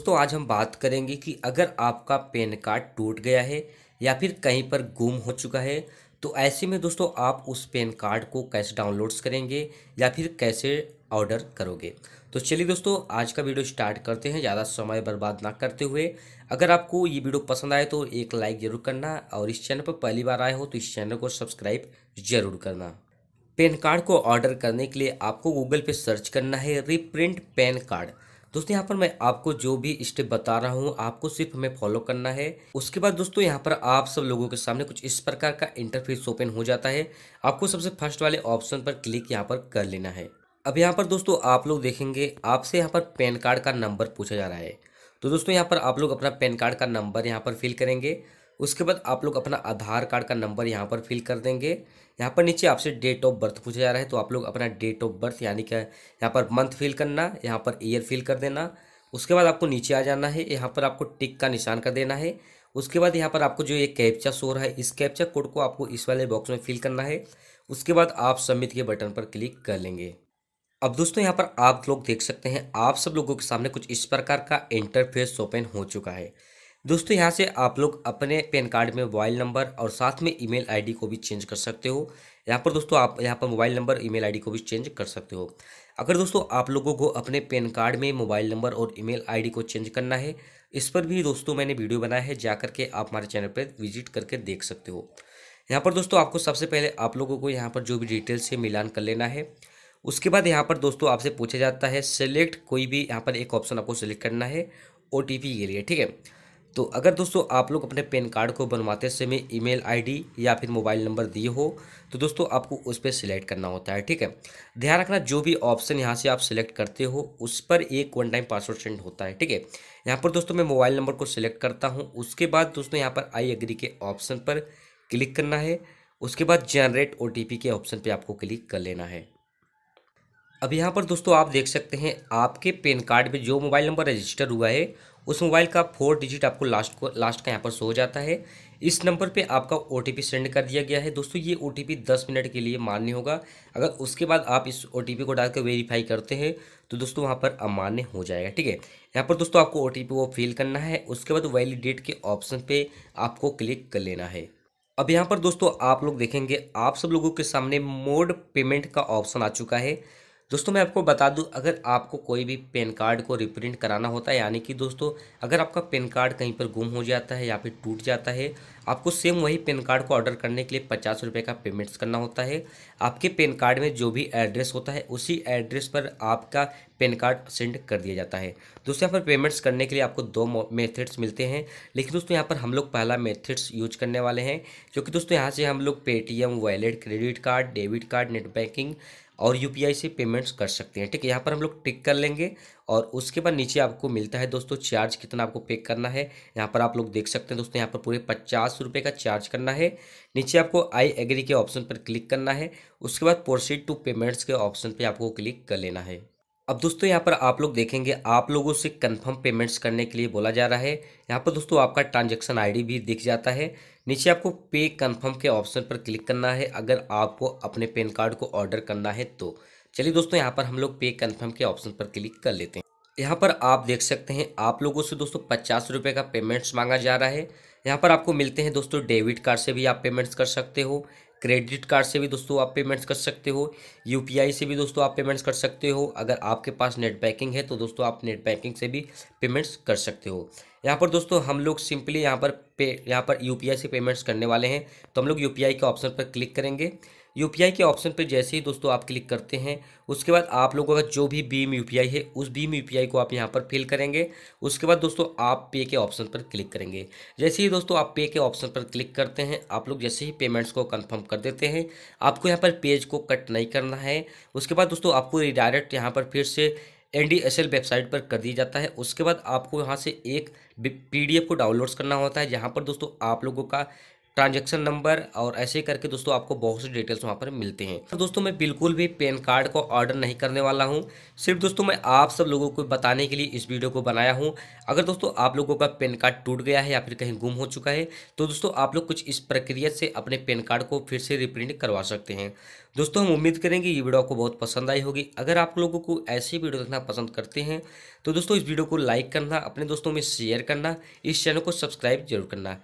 दोस्तों आज हम बात करेंगे कि अगर आपका पैन कार्ड टूट गया है या फिर कहीं पर गुम हो चुका है तो ऐसे में दोस्तों आप उस पैन कार्ड को कैसे डाउनलोड्स करेंगे या फिर कैसे ऑर्डर करोगे तो चलिए दोस्तों आज का वीडियो स्टार्ट करते हैं ज़्यादा समय बर्बाद ना करते हुए अगर आपको ये वीडियो पसंद आए तो एक लाइक ज़रूर करना और इस चैनल पर पहली बार आए हो तो इस चैनल को सब्सक्राइब ज़रूर करना पैन कार्ड को ऑर्डर करने के लिए आपको गूगल पर सर्च करना है रिप्रिंट पैन कार्ड दोस्तों यहाँ पर मैं आपको जो भी स्टेप बता रहा हूँ आपको सिर्फ हमें फॉलो करना है उसके बाद दोस्तों यहाँ पर आप सब लोगों के सामने कुछ इस प्रकार का इंटरफेस ओपन हो जाता है आपको सबसे फर्स्ट वाले ऑप्शन पर क्लिक यहाँ पर कर लेना है अब यहाँ पर दोस्तों आप लोग देखेंगे आपसे यहाँ पर पैन कार्ड का नंबर पूछा जा रहा है तो दोस्तों यहाँ पर आप लोग अपना पैन कार्ड का नंबर यहाँ पर फिल करेंगे उसके बाद आप लोग अपना आधार कार्ड का नंबर यहाँ पर फिल कर देंगे यहाँ पर नीचे आपसे डेट ऑफ बर्थ पूछा जा रहा है तो आप लोग अपना डेट ऑफ बर्थ यानी कि यहाँ पर मंथ फिल करना यहाँ पर ईयर फिल कर देना उसके बाद आपको नीचे आ जाना है यहाँ पर आपको टिक का निशान कर देना है उसके बाद यहाँ पर आपको जो ये कैप्चा शो रहा है इस कैप्चा कोड को आपको इस वाले बॉक्स में फिल करना है उसके बाद आप सबमिट के बटन पर क्लिक कर लेंगे अब दोस्तों यहाँ पर आप लोग देख सकते हैं आप सब लोगों के सामने कुछ इस प्रकार का इंटरफेस ओपन हो चुका है दोस्तों यहाँ से आप लोग अपने पैन कार्ड में मोबाइल नंबर और साथ में ईमेल आईडी को भी चेंज कर सकते हो यहाँ पर दोस्तों आप यहाँ पर मोबाइल नंबर ईमेल आईडी को भी चेंज कर सकते हो अगर दोस्तों आप लोगों को अपने पैन कार्ड में मोबाइल नंबर और ईमेल आईडी को चेंज करना है इस पर भी दोस्तों मैंने वीडियो बनाया है जा करके आप हमारे चैनल पर विजिट करके देख सकते हो यहाँ पर दोस्तों आपको सबसे पहले आप लोगों को यहाँ पर जो भी डिटेल्स है मिलान कर लेना है उसके बाद यहाँ पर दोस्तों आपसे पूछा जाता है सेलेक्ट कोई भी यहाँ पर एक ऑप्शन आपको सेलेक्ट करना है ओ के लिए ठीक है तो अगर दोस्तों आप लोग अपने पैन कार्ड को बनवाते समय ईमेल आईडी या फिर मोबाइल नंबर दिए हो तो दोस्तों आपको उस पर सिलेक्ट करना होता है ठीक है ध्यान रखना जो भी ऑप्शन यहाँ से आप सिलेक्ट करते हो उस पर एक वन टाइम पासवर्ड सेंड होता है ठीक है यहाँ पर दोस्तों मैं मोबाइल नंबर को सिलेक्ट करता हूँ उसके बाद दोस्तों यहाँ पर आई एग्री के ऑप्शन पर क्लिक करना है उसके बाद जनरेट ओ के ऑप्शन पर आपको क्लिक कर लेना है अब यहाँ पर दोस्तों आप देख सकते हैं आपके पेन कार्ड में जो मोबाइल नंबर रजिस्टर हुआ है उस मोबाइल का फोर डिजिट आपको लास्ट को लास्ट का यहाँ पर शो हो जाता है इस नंबर पे आपका ओ सेंड कर दिया गया है दोस्तों ये ओ टी दस मिनट के लिए मान्य होगा अगर उसके बाद आप इस ओ को डालकर वेरीफाई करते हैं तो दोस्तों वहाँ पर अमान्य हो जाएगा ठीक है यहाँ पर दोस्तों आपको ओ वो फिल करना है उसके बाद वैलिडेट के ऑप्शन पर आपको क्लिक कर लेना है अब यहाँ पर दोस्तों आप लोग देखेंगे आप सब लोगों के सामने मोड पेमेंट का ऑप्शन आ चुका है दोस्तों मैं आपको बता दूं अगर आपको कोई भी पेन कार्ड को रिप्रिंट कराना होता है यानी कि दोस्तों अगर आपका पेन कार्ड कहीं पर गुम हो जाता है या फिर टूट जाता है आपको सेम वही पेन कार्ड को ऑर्डर करने के लिए पचास रुपये का पेमेंट्स करना होता है आपके पेन कार्ड में जो भी एड्रेस होता है उसी एड्रेस पर आपका पेन कार्ड सेंड कर दिया जाता है दोस्तों यहाँ पर पेमेंट्स करने के लिए आपको दो मेथड्स मिलते हैं लेकिन दोस्तों यहाँ पर हम लोग पहला मेथड्स यूज करने वाले हैं क्योंकि दोस्तों यहाँ से हम लोग Paytm wallet credit card debit card net banking और यू से पेमेंट्स कर सकते हैं ठीक है यहाँ पर हम लोग टिक कर लेंगे और उसके बाद नीचे आपको मिलता है दोस्तों चार्ज कितना आपको पे करना है यहाँ पर आप लोग देख सकते हैं दोस्तों यहाँ पर पूरे पचास रुपये का चार्ज करना है नीचे आपको आई एग्री के ऑप्शन पर क्लिक करना है उसके बाद प्रोसीड टू पेमेंट्स के ऑप्शन पर आपको क्लिक कर लेना है अब दोस्तों यहाँ पर आप लोग देखेंगे आप लोगों से कन्फर्म पेमेंट्स करने के लिए बोला जा रहा है यहाँ पर दोस्तों आपका ट्रांजेक्शन आई भी दिख जाता है नीचे आपको पे कन्फर्म के ऑप्शन पर क्लिक करना है अगर आपको अपने पेन कार्ड को ऑर्डर करना है तो चलिए दोस्तों यहाँ पर हम लोग पे कन्फर्म के ऑप्शन पर क्लिक कर लेते हैं यहाँ पर आप देख सकते हैं आप लोगों से दोस्तों पचास रुपये का पेमेंट्स मांगा जा रहा है यहाँ पर आपको मिलते हैं दोस्तों डेबिट कार्ड से भी आप पेमेंट्स कर सकते हो क्रेडिट कार्ड से भी दोस्तों आप पेमेंट्स कर सकते हो यूपीआई से भी दोस्तों आप पेमेंट्स कर सकते हो अगर आपके पास नेट बैंकिंग है तो दोस्तों आप नेट बैंकिंग से भी पेमेंट्स कर सकते हो यहाँ पर दोस्तों हम लोग सिंपली यहाँ पर पे यहाँ पर यू से पेमेंट्स करने वाले हैं तो हम लोग यू के ऑप्शन पर क्लिक करेंगे यू के ऑप्शन पर जैसे ही दोस्तों आप क्लिक करते हैं उसके बाद आप लोगों का जो भी बीम यू है उस बीम यू को आप यहाँ पर फिल करेंगे उसके बाद दोस्तों आप पे के ऑप्शन पर क्लिक करेंगे जैसे ही दोस्तों आप पे के ऑप्शन पर क्लिक करते हैं आप लोग जैसे ही पेमेंट्स को कन्फर्म कर देते हैं आपको यहाँ पर पेज को कट नहीं करना है उसके बाद दोस्तों आपको डायरेक्ट यहाँ पर फिर से एल वेबसाइट पर कर दिया जाता है उसके बाद आपको यहाँ से एक एफ को डाउनलोड्स करना होता है जहाँ पर दोस्तों आप लोगों का ट्रांजेक्शन नंबर और ऐसे करके दोस्तों आपको बहुत से डिटेल्स वहाँ पर मिलते हैं तो दोस्तों मैं बिल्कुल भी पैन कार्ड को ऑर्डर नहीं करने वाला हूँ सिर्फ दोस्तों मैं आप सब लोगों को बताने के लिए इस वीडियो को बनाया हूँ अगर दोस्तों आप लोगों का पैन कार्ड टूट गया है या फिर कहीं गुम हो चुका है तो दोस्तों आप लोग कुछ इस प्रक्रिया से अपने पैन कार्ड को फिर से रिप्रिंट करवा सकते हैं दोस्तों हम उम्मीद करेंगे ये वीडियो आपको बहुत पसंद आई होगी अगर आप लोगों को ऐसी वीडियो देखना पसंद करते हैं तो दोस्तों इस वीडियो को लाइक करना अपने दोस्तों में शेयर करना इस चैनल को सब्सक्राइब जरूर करना